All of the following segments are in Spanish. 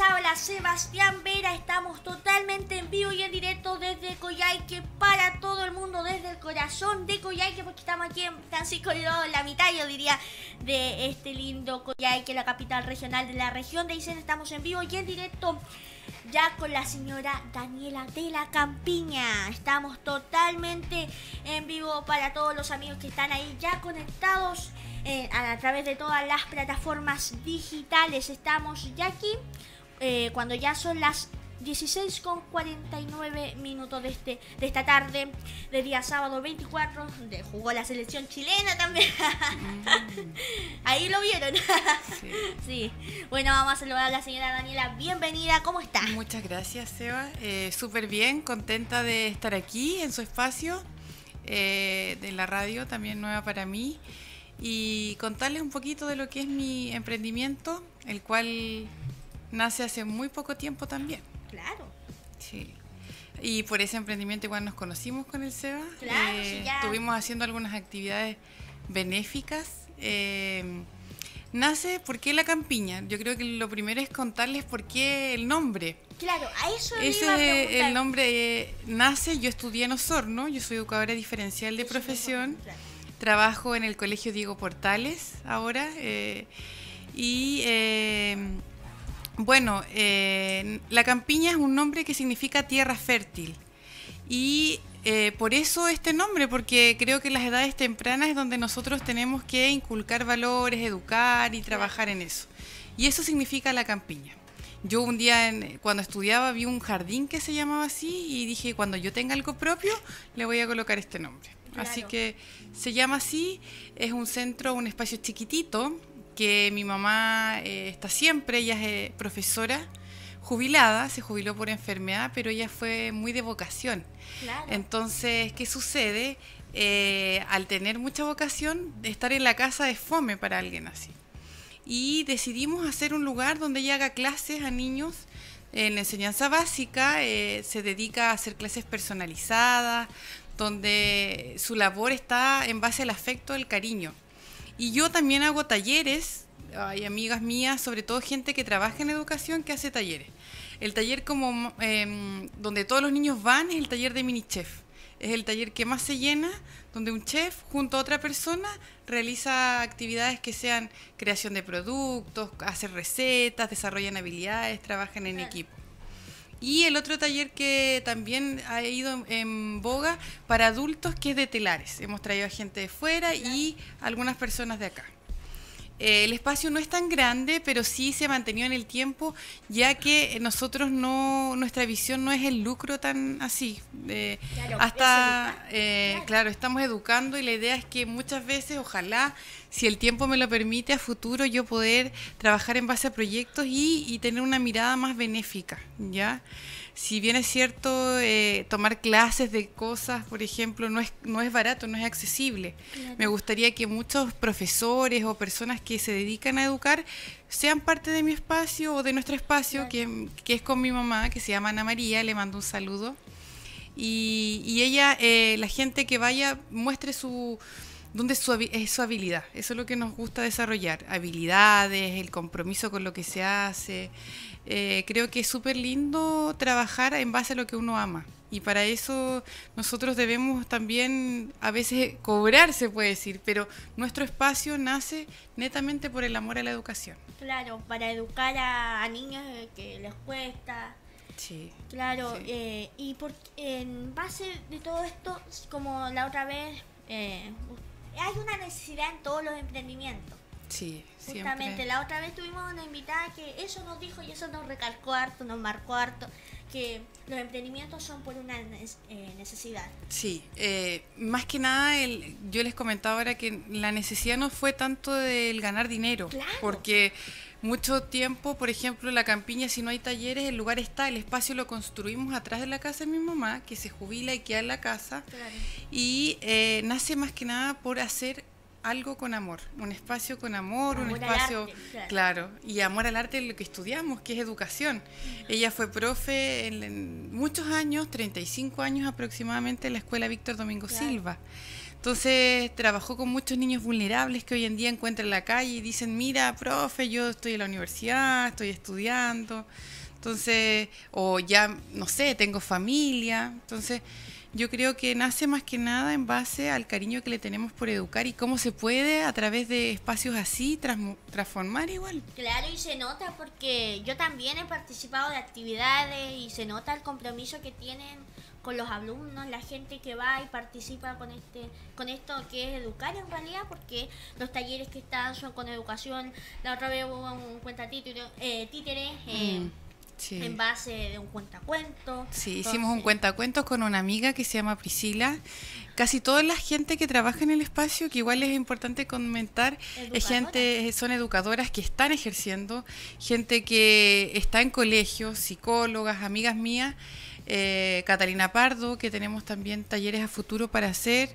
habla Sebastián Vera. Estamos totalmente en vivo y en directo desde Coyhaique para todo el mundo, desde el corazón de Coyhaique, porque estamos aquí en Francisco de en la mitad, yo diría, de este lindo Coyhaique, la capital regional de la región de Aysén. Estamos en vivo y en directo ya con la señora Daniela de la Campiña. Estamos totalmente en vivo para todos los amigos que están ahí ya conectados eh, a través de todas las plataformas digitales. Estamos ya aquí eh, cuando ya son las 16.49 minutos de, este, de esta tarde, de día sábado 24, jugó la selección chilena también. Mm. Ahí lo vieron. Sí. Bueno, vamos a saludar a la señora Daniela. Bienvenida, ¿cómo está? Muchas gracias, Seba. Eh, súper bien, contenta de estar aquí en su espacio, eh, de la radio, también nueva para mí. Y contarles un poquito de lo que es mi emprendimiento, el cual nace hace muy poco tiempo también. Claro. Sí. Y por ese emprendimiento igual nos conocimos con el Seba. Claro, eh, Estuvimos haciendo algunas actividades benéficas. Eh, nace, ¿por qué la campiña? Yo creo que lo primero es contarles por qué el nombre. Claro, a eso Ese iba el nombre eh, nace, yo estudié en Osorno, yo soy educadora diferencial de profesión, trabajo en el Colegio Diego Portales ahora, y bueno, eh, la campiña es un nombre que significa tierra fértil. Y eh, por eso este nombre, porque creo que las edades tempranas es donde nosotros tenemos que inculcar valores, educar y trabajar en eso. Y eso significa la campiña. Yo un día cuando estudiaba vi un jardín que se llamaba así y dije, cuando yo tenga algo propio, le voy a colocar este nombre. Así que se llama así, es un centro, un espacio chiquitito, que mi mamá eh, está siempre, ella es eh, profesora jubilada, se jubiló por enfermedad, pero ella fue muy de vocación. Entonces, ¿qué sucede? Eh, al tener mucha vocación, estar en la casa es fome para alguien así. Y decidimos hacer un lugar donde ella haga clases a niños en enseñanza básica, se dedica a hacer clases personalizadas, donde su labor está en base al afecto, al cariño. Y yo también hago talleres, hay amigas mías, sobre todo gente que trabaja en educación que hace talleres. El taller como em, donde todos los niños van es el taller de mini chef. Es el taller que más se llena, donde un chef junto a otra persona realiza actividades que sean creación de productos, hacer recetas, desarrollan habilidades, trabajan en equipo. Y el otro taller que también ha ido en boga para adultos, que es de telares. Hemos traído a gente de fuera y algunas personas de acá. Eh, el espacio no es tan grande, pero sí se ha mantenido en el tiempo, ya que nosotros no, nuestra visión no es el lucro tan así. Eh, hasta, eh, claro. estamos educando y la idea es que muchas veces, ojalá, si el tiempo me lo permite, a futuro yo poder trabajar en base a proyectos y, y tener una mirada más benéfica, ¿ya? si bien es cierto, eh, tomar clases de cosas, por ejemplo, no es, no es barato, no es accesible. Me gustaría que muchos profesores o personas que se dedican a educar sean parte de mi espacio o de nuestro espacio, que, es con mi mamá, que se llama Ana María, le mando un saludo. Y, ella, eh, la gente que vaya, muestre su su, su habilidad. Eso es lo que nos gusta desarrollar. Habilidades, el compromiso con lo que se hace, eh, creo que es súper lindo trabajar en base a lo que uno ama. Y para eso nosotros debemos también a veces cobrar, se puede decir, pero nuestro espacio nace netamente por el amor a la educación. Claro, para educar a, niños que les cuesta. Sí. Claro, eh, y por, en base de todo esto, como la otra vez, eh, hay una necesidad en todos los emprendimientos. Sí, Justamente, la otra vez tuvimos una invitada que eso nos dijo y eso nos recalcó harto, nos marcó harto, que los emprendimientos son por una eh, necesidad. Sí, eh, más que nada el, yo les comentaba ahora que la necesidad no fue tanto del ganar dinero, claro. porque mucho tiempo, por ejemplo, en la campiña, si no hay talleres, el lugar está, el espacio lo construimos atrás de la casa de mi mamá, que se jubila y queda en la casa, claro. y eh, nace más que nada por hacer algo con amor, un espacio con amor, un espacio, claro. y amor al arte es lo que estudiamos, que es educación. Ella fue profe en, muchos años, 35 años aproximadamente, en la escuela Víctor Domingo Silva. Entonces trabajó con muchos niños vulnerables que hoy en día encuentran en la calle y dicen, mira, profe, yo estoy en la universidad, estoy estudiando, entonces, o ya, no sé, tengo familia, entonces yo creo que nace más que nada en base al cariño que le tenemos por educar y cómo se puede a través de espacios así transformar igual. Claro, y se nota porque yo también he participado de actividades y se nota el compromiso que tienen con los alumnos, la gente que va y participa con este con esto que es educar en realidad, porque los talleres que están son con educación. La otra vez hubo un cuenta eh, títeres, eh, mm en base de un cuento Sí, hicimos un cuentacuentos con una amiga que se llama Priscila. Casi toda la gente que trabaja en el espacio, que igual es importante comentar, es gente, eh, son educadoras que están ejerciendo, gente que está en colegios, psicólogas, amigas mías, eh, Catalina Pardo, que tenemos también talleres a futuro para hacer.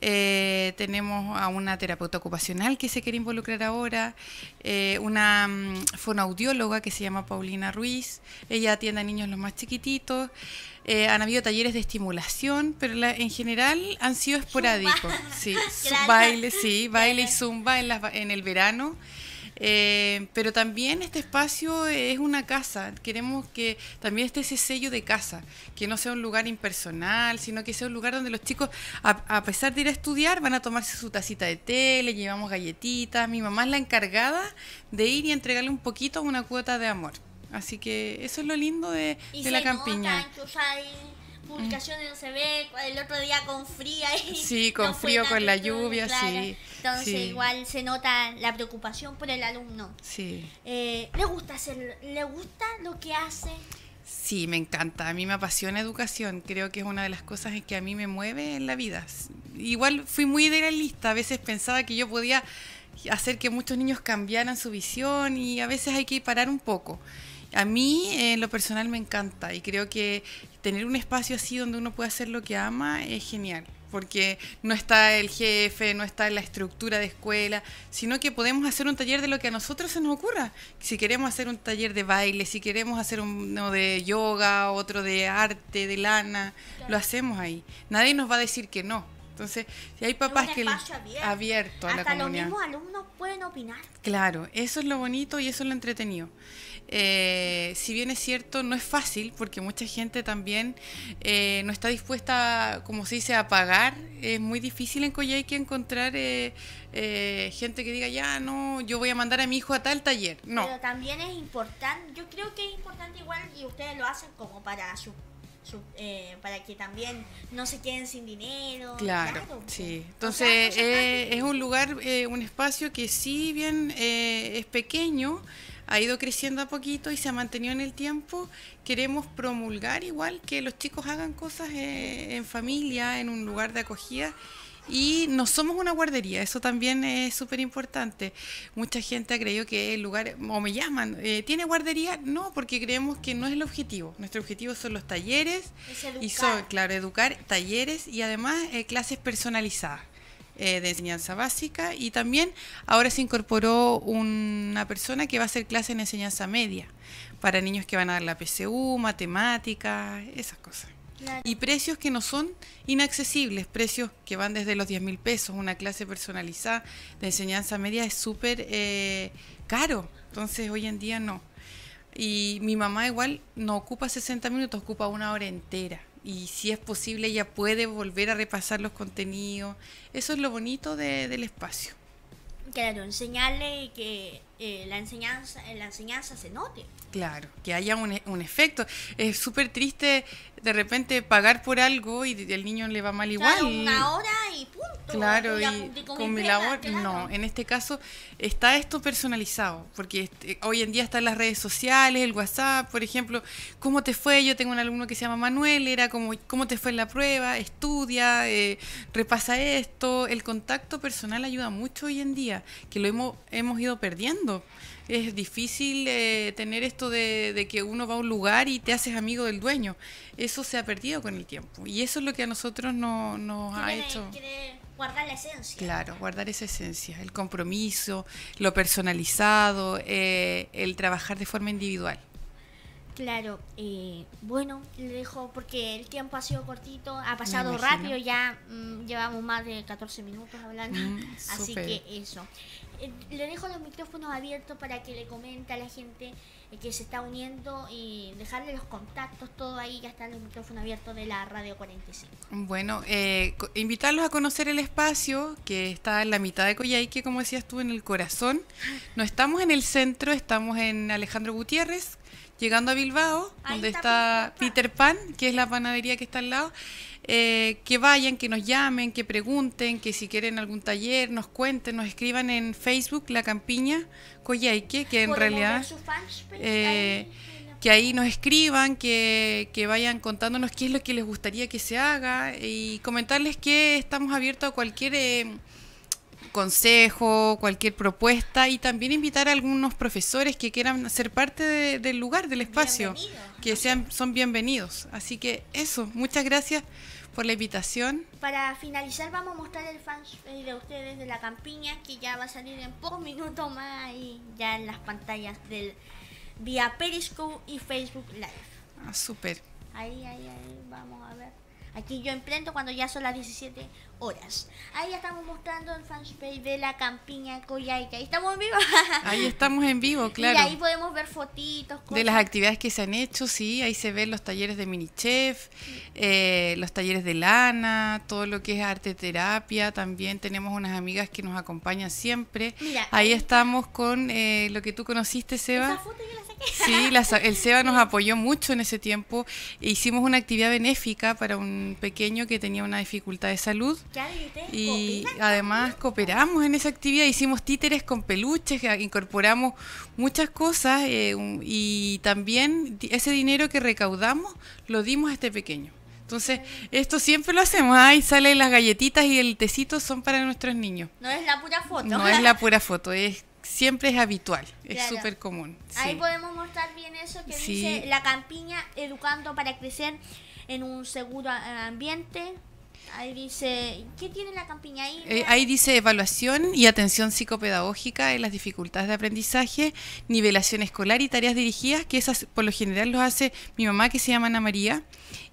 Eh, tenemos a una terapeuta ocupacional que se quiere involucrar ahora, eh, una mm, fonaudióloga que se llama Paulina Ruiz, ella atiende a niños los más chiquititos. Eh, han habido talleres de estimulación, pero en general han sido esporádicos. Sí, baile, sí, baile y zumba en, en el verano. Eh, pero también este espacio es una casa. Queremos que también esté ese sello de casa, que no sea un lugar impersonal, sino que sea un lugar donde los chicos, a, pesar de ir a estudiar, van a tomarse su tacita de té, le llevamos galletitas. Mi mamá es la encargada de ir y entregarle un poquito una cuota de amor. Así que eso es lo lindo de, la campiña publicaciones no se ve, el otro día con frío. Sí, con frío, con la lluvia, sí. Entonces igual se nota la preocupación por el alumno. Sí. Eh, ¿Le gusta hacer, le gusta lo que hace? Sí, me encanta. A mí me apasiona educación. Creo que es una de las cosas que a mí me mueve en la vida. Igual fui muy idealista. A veces pensaba que yo podía hacer que muchos niños cambiaran su visión y a veces hay que parar un poco. A mí, eh, en lo personal, me encanta y creo que tener un espacio así donde uno puede hacer lo que ama es genial porque no está el jefe, no está la estructura de escuela, sino que podemos hacer un taller de lo que a nosotros se nos ocurra. Si queremos hacer un taller de baile, si queremos hacer uno de yoga, otro de arte, de lana, lo hacemos ahí. Nadie nos va a decir que no. Entonces, si hay papás que abierto a Hasta la los mismos alumnos pueden opinar. Claro, eso es lo bonito y eso es lo entretenido. Eh, si bien es cierto, no es fácil porque mucha gente también eh, no está dispuesta, como se dice, a pagar. Es muy difícil en que encontrar eh, gente que diga, ya, no, yo voy a mandar a mi hijo a tal taller. No. Pero también es importante, yo creo que es importante igual y ustedes lo hacen como para su para que también no se queden sin dinero. Claro, sí. Entonces es un lugar, un espacio que si bien es pequeño, ha ido creciendo a poquito y se ha mantenido en el tiempo. Queremos promulgar igual que los chicos hagan cosas eh, en, familia, en un lugar de acogida. Y no somos una guardería, eso también es súper importante. Mucha gente ha creído que el lugar, o me llaman, eh, ¿tiene guardería? No, porque creemos que no es el objetivo. Nuestro objetivo son los talleres, y son, claro, educar, talleres y además eh, clases personalizadas. Eh, de enseñanza básica y también ahora se incorporó una persona que va a hacer clase en enseñanza media para niños que van a dar la PCU, matemáticas, esas cosas. Y precios que no son inaccesibles, precios que van desde los 10 mil pesos. Una clase personalizada de enseñanza media es súper eh, caro, entonces hoy en día no. Y mi mamá igual no ocupa 60 minutos, ocupa una hora entera y si es posible ella puede volver a repasar los contenidos. Eso es lo bonito de, del espacio. Claro, enseñarle que eh, la, enseñanza, la enseñanza se note. Claro, que haya un, un efecto. Es súper triste de repente pagar por algo y el niño le va mal igual. una hora claro, y con mi labor, no, en este caso está esto personalizado, porque eh, hoy en día están las redes sociales, el WhatsApp, por ejemplo, ¿cómo te fue? Yo tengo un alumno que se llama Manuel, era como, ¿cómo te fue en la prueba? Estudia, eh, repasa esto, el contacto personal ayuda mucho hoy en día, que lo hemos, hemos ido perdiendo es difícil eh, tener esto de, que uno va a un lugar y te haces amigo del dueño. Eso se ha perdido con el tiempo. Y eso es lo que a nosotros nos ha hecho... guardar la esencia. Claro, guardar esa esencia, el compromiso, lo personalizado, eh, el trabajar de forma individual. Claro, eh, bueno, le dejo porque el tiempo ha sido cortito, ha pasado rápido, ya mm, llevamos más de 14 minutos hablando, mm, así que eso. Eh, le dejo los micrófonos abiertos para que le comente a la gente eh, que se está uniendo y dejarle los contactos, todo ahí, ya están el micrófono abierto de la Radio 45. Bueno, invitarlos a conocer el espacio que está en la mitad de Coyhaique, como decías tú, en el corazón. No estamos en el centro, estamos en Alejandro Gutiérrez, llegando a Bilbao, donde está, Peter Pan. que es la panadería que está al lado, eh, que vayan, que nos llamen, que pregunten, que si quieren algún taller, nos cuenten, nos escriban en Facebook, La Campiña Coyhaique, que en realidad... Eh, que ahí nos escriban, que, vayan contándonos qué es lo que les gustaría que se haga y comentarles que estamos abiertos a cualquier... Eh, consejo, cualquier propuesta y también invitar a algunos profesores que quieran ser parte del lugar, del espacio, que sean son bienvenidos. Así que eso, muchas gracias por la invitación. Para finalizar vamos a mostrar el fan de ustedes de la campiña que ya va a salir en pocos minutos más ahí ya en las pantallas del vía Periscope y Facebook Live. Ah, súper. Ahí, ahí, ahí, vamos a ver. Aquí yo emprendo cuando ya son las 17 horas. Ahí estamos mostrando el fanpage de la campiña Coyhaique. Ahí estamos en vivo. ahí estamos en vivo, claro. Y ahí podemos ver fotitos. De las actividades que se han hecho, sí. Ahí se ven los talleres de minichef, eh, los talleres de lana, todo lo que es arte terapia. También tenemos unas amigas que nos acompañan siempre. Mira, ahí, estamos con eh, lo que tú conociste, Seba. Esa foto la Sí, el SEBA nos apoyó mucho en ese tiempo. E hicimos una actividad benéfica para un pequeño que tenía una dificultad de salud. Y además cooperamos en esa actividad, hicimos títeres con peluches, incorporamos muchas cosas eh, y también ese dinero que recaudamos lo dimos a este pequeño. Entonces, esto siempre lo hacemos. Ahí salen las galletitas y el tecito son para nuestros niños. No es la pura foto. No es la pura foto, es siempre es habitual, es súper común. Ahí podemos mostrar bien eso que dice la campiña educando para crecer en un seguro ambiente. Ahí dice, ¿qué tiene la campiña ahí? Eh, ahí dice evaluación y atención psicopedagógica en las dificultades de aprendizaje, nivelación escolar y tareas dirigidas, que esas por lo general los hace mi mamá que se llama Ana María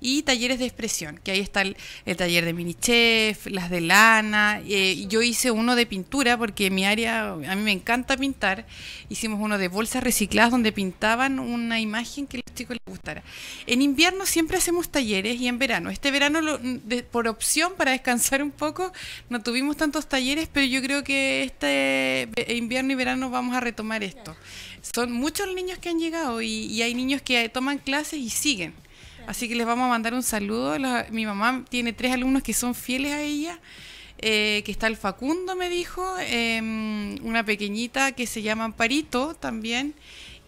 y talleres de expresión, que ahí está el, taller de minichef, las de lana. Eh, yo hice uno de pintura porque mi área, a mí me encanta pintar. Hicimos uno de bolsas recicladas donde pintaban una imagen que a los chicos les gustara. En invierno siempre hacemos talleres y en verano. Este verano, por opción, para descansar un poco, no tuvimos tantos talleres, pero yo creo que este invierno y verano vamos a retomar esto. Son muchos niños que han llegado y hay niños que toman clases y siguen. Así que les vamos a mandar un saludo. mi mamá tiene tres alumnos que son fieles a ella. Eh, que está el Facundo, me dijo, em, una pequeñita que se llama Parito, también,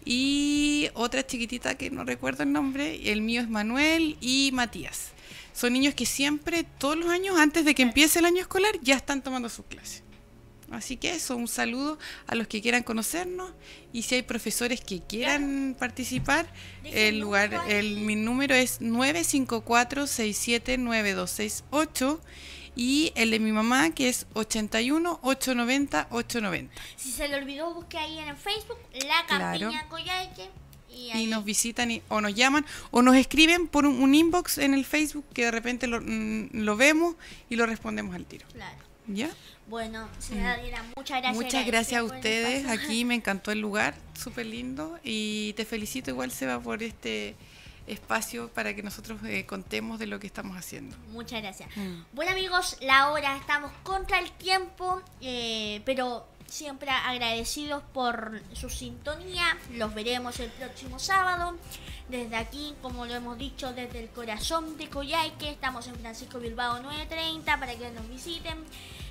y otra chiquitita que no recuerdo el nombre, el mío es Manuel y Matías. Son niños que siempre, todos los años, antes de que empiece el año escolar, ya están tomando sus clases. Así que eso, un saludo a los que quieran conocernos y si hay profesores que quieran participar, el lugar, el, mi número es 954-679268 y el de mi mamá que es 81-890-890. Si se le olvidó, busque ahí en el Facebook La Campiña claro. y, nos visitan o nos llaman o nos escriben por un, inbox en el Facebook que de repente lo, mm, vemos y lo respondemos al tiro. Claro. ¿Ya? Bueno, señora mm. Daniela, muchas gracias. Muchas gracias a ustedes. Aquí me encantó el lugar, súper lindo. Y te felicito igual, Seba, por este espacio para que nosotros eh, contemos de lo que estamos haciendo. Muchas gracias. Mm. Bueno amigos, la hora, estamos contra el tiempo, eh, pero siempre agradecidos por su sintonía. Los veremos el próximo sábado. Desde aquí, como lo hemos dicho, desde el corazón de Coyhaique, estamos en Francisco Bilbao 930 para que nos visiten.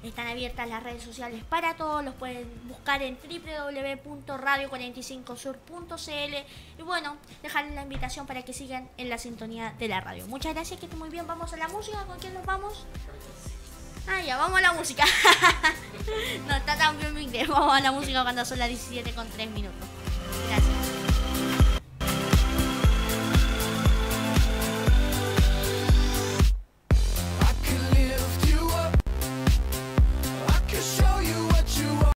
Están abiertas las redes sociales para todos, los pueden buscar en www.radio45sur.cl y bueno, dejarles la invitación para que sigan en la sintonía de la radio. Muchas gracias, que estén muy bien. Vamos a la música, ¿con quién nos vamos? Ah, ya, vamos a la música. no está tan bien mi inglés. Vamos a la música cuando son las 17 con 3 minutos. Gracias.